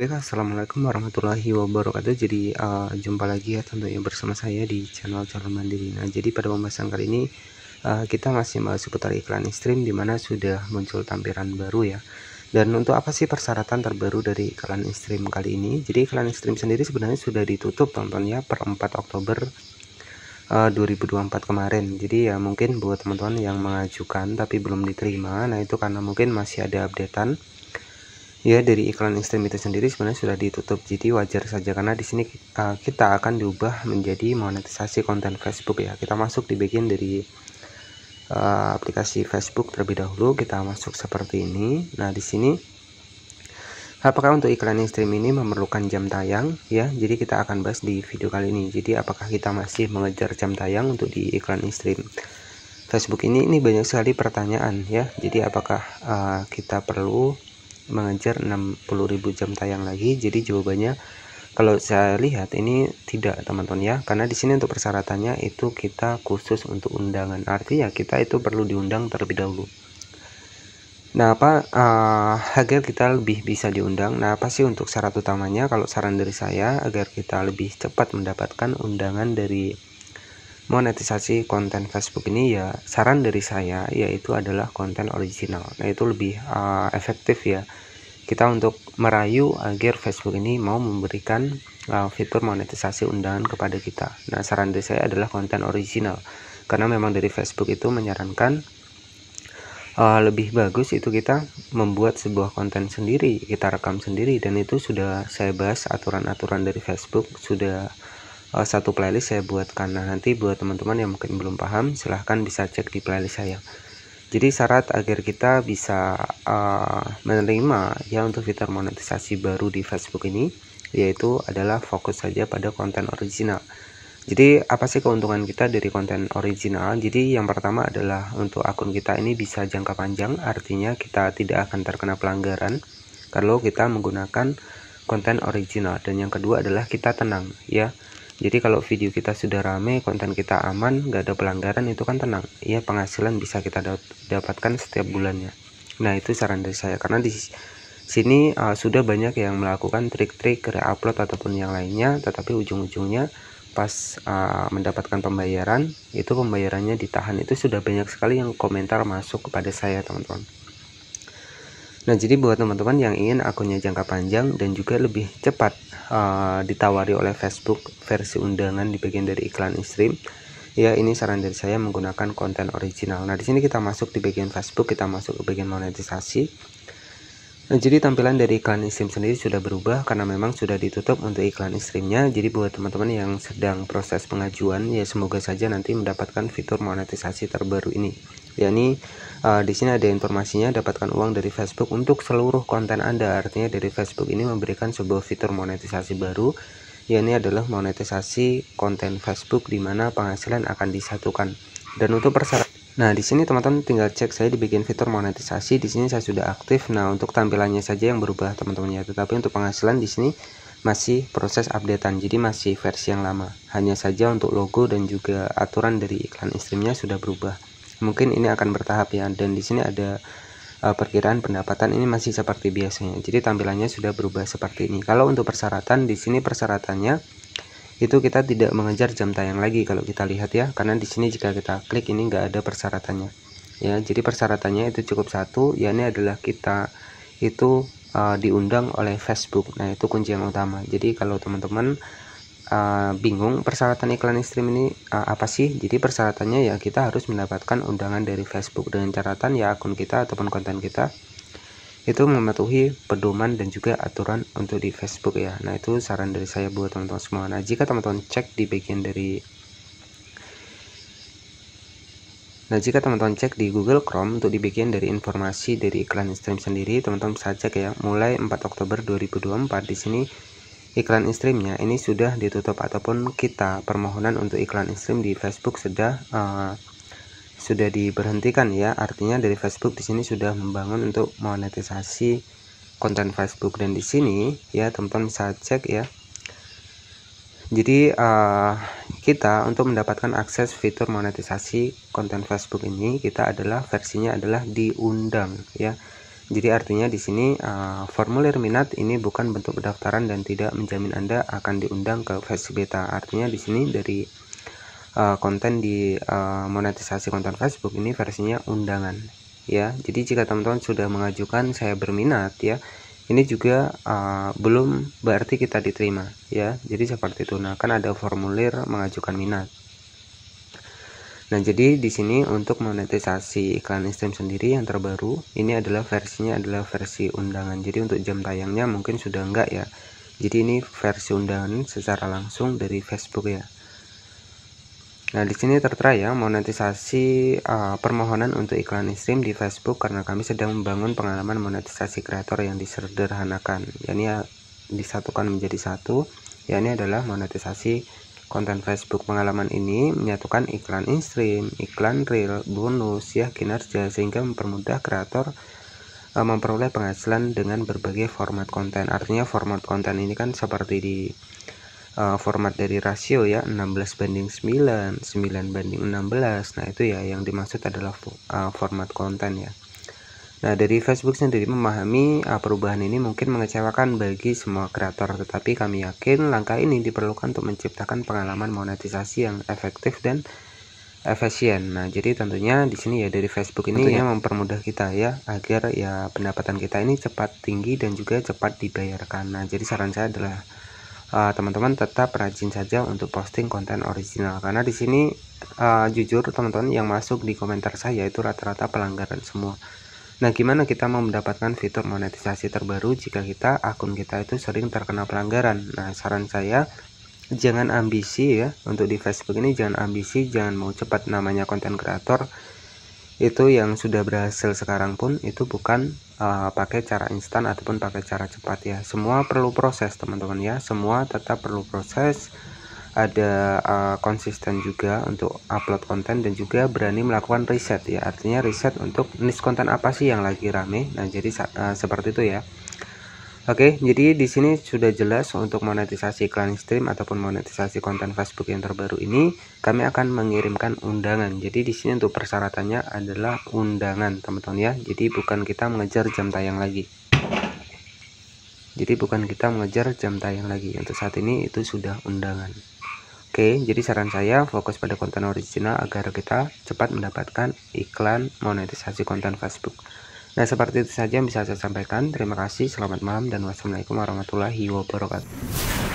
Baik, assalamualaikum warahmatullahi wabarakatuh. Jadi uh, jumpa lagi ya tentunya bersama saya di channel Calon Mandiri. Nah, jadi pada pembahasan kali ini uh, kita masih bahas seputar iklan stream di mana sudah muncul tampilan baru ya. Dan untuk apa sih persyaratan terbaru dari iklan stream kali ini? Jadi iklan stream sendiri sebenarnya sudah ditutup tontonnya per 4 Oktober eh, uh, 2024 kemarin. Jadi ya mungkin buat teman-teman yang mengajukan tapi belum diterima, nah itu karena mungkin masih ada updatean ya dari iklan ekstrem itu sendiri sebenarnya sudah ditutup jadi wajar saja karena di sini uh, kita akan diubah menjadi monetisasi konten Facebook ya kita masuk di bagian dari uh, aplikasi Facebook terlebih dahulu kita masuk seperti ini nah di sini apakah untuk iklan ekstrim ini memerlukan jam tayang ya jadi kita akan bahas di video kali ini jadi apakah kita masih mengejar jam tayang untuk di iklan ekstrim Facebook ini ini banyak sekali pertanyaan ya jadi apakah uh, kita perlu mengejar 60.000 jam tayang lagi jadi jawabannya kalau saya lihat ini tidak teman-teman ya karena di sini untuk persyaratannya itu kita khusus untuk undangan artinya kita itu perlu diundang terlebih dahulu nah apa uh, agar kita lebih bisa diundang nah apa sih untuk syarat utamanya kalau saran dari saya agar kita lebih cepat mendapatkan undangan dari monetisasi konten Facebook ini ya saran dari saya yaitu adalah konten original nah itu lebih uh, efektif ya kita untuk merayu agar Facebook ini mau memberikan uh, fitur monetisasi undangan kepada kita nah saran dari saya adalah konten original karena memang dari Facebook itu menyarankan uh, lebih bagus itu kita membuat sebuah konten sendiri kita rekam sendiri dan itu sudah saya bahas aturan-aturan dari Facebook sudah uh, satu playlist saya buatkan, nah nanti buat teman-teman yang mungkin belum paham silahkan bisa cek di playlist saya jadi syarat agar kita bisa uh, menerima ya untuk fitur monetisasi baru di Facebook ini yaitu adalah fokus saja pada konten original jadi apa sih keuntungan kita dari konten original jadi yang pertama adalah untuk akun kita ini bisa jangka panjang artinya kita tidak akan terkena pelanggaran kalau kita menggunakan konten original dan yang kedua adalah kita tenang ya jadi kalau video kita sudah rame konten kita aman nggak ada pelanggaran itu kan tenang Iya penghasilan bisa kita dapatkan setiap bulannya nah itu saran dari saya karena di sini uh, sudah banyak yang melakukan trik-trik upload ataupun yang lainnya tetapi ujung-ujungnya pas uh, mendapatkan pembayaran itu pembayarannya ditahan itu sudah banyak sekali yang komentar masuk kepada saya teman-teman Nah, jadi buat teman-teman yang ingin akunnya jangka panjang dan juga lebih cepat uh, ditawari oleh Facebook versi undangan di bagian dari iklan stream, ya ini saran dari saya menggunakan konten original. Nah, di sini kita masuk di bagian Facebook, kita masuk ke bagian monetisasi. Nah, jadi tampilan dari iklan stream sendiri sudah berubah karena memang sudah ditutup untuk iklan streamnya. Jadi buat teman-teman yang sedang proses pengajuan, ya semoga saja nanti mendapatkan fitur monetisasi terbaru ini, Ya, yakni uh, di sini ada informasinya dapatkan uang dari Facebook untuk seluruh konten Anda artinya dari Facebook ini memberikan sebuah fitur monetisasi baru yakni adalah monetisasi konten Facebook di mana penghasilan akan disatukan dan untuk persyaratan Nah, di sini teman-teman tinggal cek saya dibikin fitur monetisasi. Di sini saya sudah aktif. Nah, untuk tampilannya saja yang berubah teman-teman ya. Tetapi untuk penghasilan di sini masih proses updatean. Jadi masih versi yang lama. Hanya saja untuk logo dan juga aturan dari iklan istrinya sudah berubah mungkin ini akan bertahap ya dan di sini ada uh, perkiraan pendapatan ini masih seperti biasanya jadi tampilannya sudah berubah seperti ini kalau untuk persyaratan di sini persyaratannya itu kita tidak mengejar jam tayang lagi kalau kita lihat ya karena di sini jika kita klik ini nggak ada persyaratannya ya jadi persyaratannya itu cukup satu yakni adalah kita itu uh, diundang oleh Facebook nah itu kunci yang utama jadi kalau teman-teman Eh, bingung persyaratan iklan ekstrim ini uh, apa sih jadi persyaratannya ya kita harus mendapatkan undangan dari Facebook dengan catatan ya akun kita ataupun konten kita itu mematuhi pedoman dan juga aturan untuk di Facebook ya nah itu saran dari saya buat teman-teman semua nah jika teman-teman cek di bagian dari Nah, jika teman-teman cek di Google Chrome untuk di bagian dari informasi dari iklan stream sendiri, teman-teman bisa cek ya. Mulai 4 Oktober 2024 di sini iklan streamnya ini sudah ditutup ataupun kita permohonan untuk iklan stream di Facebook sudah uh, sudah diberhentikan ya artinya dari Facebook di sini sudah membangun untuk monetisasi konten Facebook dan di sini ya teman-teman bisa cek ya jadi uh, kita untuk mendapatkan akses fitur monetisasi konten Facebook ini kita adalah versinya adalah diundang ya jadi artinya di sini uh, formulir minat ini bukan bentuk pendaftaran dan tidak menjamin Anda akan diundang ke versi beta. Artinya di sini dari uh, konten di uh, monetisasi konten Facebook ini versinya undangan ya. Jadi jika teman-teman sudah mengajukan saya berminat ya, ini juga uh, belum berarti kita diterima ya. Jadi seperti itu. Nah, kan ada formulir mengajukan minat Nah, jadi di sini untuk monetisasi iklan stream sendiri yang terbaru, ini adalah versinya adalah versi undangan. Jadi untuk jam tayangnya mungkin sudah enggak ya. Jadi ini versi undangan secara langsung dari Facebook ya. Nah, di sini tertera ya monetisasi uh, permohonan untuk iklan stream di Facebook karena kami sedang membangun pengalaman monetisasi kreator yang disederhanakan. Ya, ini ya disatukan menjadi satu, Ya, ini adalah monetisasi Konten Facebook pengalaman ini menyatukan iklan instream, iklan real, bonus, ya kinerja sehingga mempermudah kreator e, memperoleh penghasilan dengan berbagai format konten. Artinya format konten ini kan seperti di e, format dari rasio ya 16 banding 9, 9 banding 16. Nah, itu ya yang dimaksud adalah e, format konten ya. Nah, dari Facebook sendiri memahami ah, perubahan ini mungkin mengecewakan bagi semua kreator, tetapi kami yakin langkah ini diperlukan untuk menciptakan pengalaman monetisasi yang efektif dan efisien. Nah, jadi tentunya di sini ya dari Facebook ini tentunya ya mempermudah kita ya agar ya pendapatan kita ini cepat tinggi dan juga cepat dibayarkan. Nah, jadi saran saya adalah ah, teman-teman uh, tetap rajin saja untuk posting konten original karena di sini uh, jujur teman-teman yang masuk di komentar saya itu rata-rata pelanggaran semua Nah, gimana kita mau mendapatkan fitur monetisasi terbaru jika kita akun kita itu sering terkena pelanggaran? Nah, saran saya jangan ambisi ya untuk di Facebook ini jangan ambisi, jangan mau cepat namanya konten kreator itu yang sudah berhasil sekarang pun itu bukan uh, pakai cara instan ataupun pakai cara cepat ya. Semua perlu proses, teman-teman ya. Semua tetap perlu proses ada uh, konsisten juga untuk upload konten dan juga berani melakukan riset ya artinya riset untuk niche konten apa sih yang lagi rame nah jadi uh, seperti itu ya Oke jadi di sini sudah jelas untuk monetisasi iklan stream ataupun monetisasi konten Facebook yang terbaru ini kami akan mengirimkan undangan jadi di sini untuk persyaratannya adalah undangan teman-teman ya jadi bukan kita mengejar jam tayang lagi jadi bukan kita mengejar jam tayang lagi untuk saat ini itu sudah undangan Oke, jadi saran saya fokus pada konten original agar kita cepat mendapatkan iklan monetisasi konten Facebook. Nah, seperti itu saja yang bisa saya sampaikan. Terima kasih, selamat malam, dan wassalamualaikum warahmatullahi wabarakatuh.